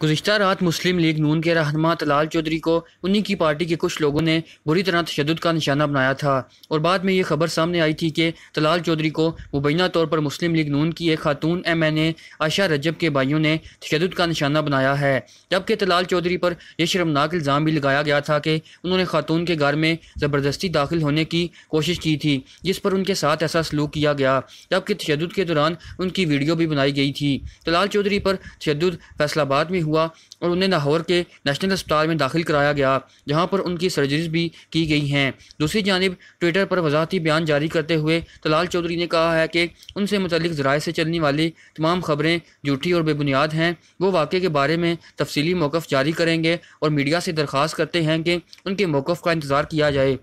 गुजशत रात मुस्लिम लीग नून के रहनमा तलाल चौधरी को उन्हीं की पार्टी के कुछ लोगों ने बुरी तरह तशद का निशाना बनाया था और बाद में ये खबर सामने आई थी कि तलाल चौधरी को मुबैना तौर पर मुस्लिम लीग नून की एक खातून एम एन ए आशा रजब के भाइयों ने तशद का निशाना बनाया है जबकि तलाल चौधरी पर यह शर्मनाक इल्ज़ाम भी लगाया गया था कि उन्होंने खातून के घर में ज़बरदस्ती दाखिल होने की कोशिश की थी जिस पर उनके साथ ऐसा सलूक किया गया जबकि तशद के दौरान उनकी वीडियो भी बनाई गई थी तलाल चौधरी पर तशद फैसलाबाद में हुआ और उन्हें लाहौर के नेशनल अस्पताल में दाखिल कराया गया जहां पर उनकी सर्जरीज भी की गई हैं दूसरी जानब ट्विटर पर वजाती बयान जारी करते हुए तलाल चौधरी ने कहा है कि उनसे मतलब ज़राए से चलने वाली तमाम खबरें झूठी और बेबुनियाद हैं वो वाक़े के बारे में तफसली मौक़ जारी करेंगे और मीडिया से दरख्वास्त करते हैं कि उनके मौक़ का इंतज़ार किया जाए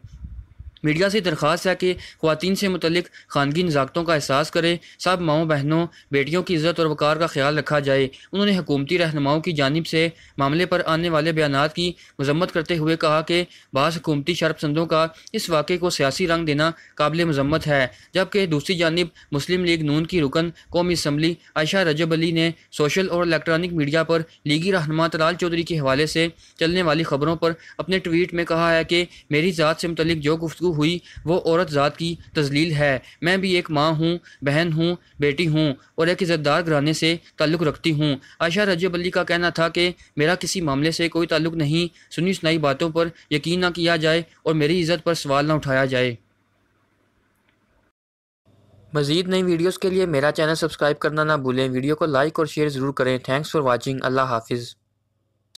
मीडिया से दरख्वास्त है कि खुवान से मुतलिक खानगी नज़ाकतों का एहसास करें सब माओ बहनों बेटियों की इज़्ज़त और वक़ार का ख्याल रखा जाए उन्होंने हुकूमती रहनुमाओं की जानब से मामले पर आने वाले बयान की मजम्मत करते हुए कहा कि बास हुकूमती शरपसंदों का इस वाक़े को सियासी रंग देना काबिल मजम्मत है जबकि दूसरी जानब मुस्लिम लीग नून की रुकन कौमी इसम्बली आयशा रजब अली ने सोशल और इलेक्ट्रॉनिक मीडिया पर लीगी रहनमा तलाल चौधरी के हवाले से चलने वाली खबरों पर अपने ट्वीट में कहा है कि मेरी ज़ात से मुतलिक जो गुफ्तु हुई वो औरत ज़ात की तजलील है मैं भी एक माँ हूँ बहन हूँ बेटी हूँ और एक इज़्ज़तदार घराने से ताल्लुक़ रखती हूँ आयशा रजब अली का कहना था कि मेरा किसी मामले से कोई ताल्लुक़ नहीं सुनी सुनाई बातों पर यकीन ना किया जाए और मेरी इज़्ज़त पर सवाल ना उठाया जाए मजीद नई वीडियोज़ के लिए मेरा चैनल सब्सक्राइब करना ना भूलें वीडियो को लाइक और शेयर ज़रूर करें थैंक्स फॉर वॉचिंग अल्लाह हाफिज़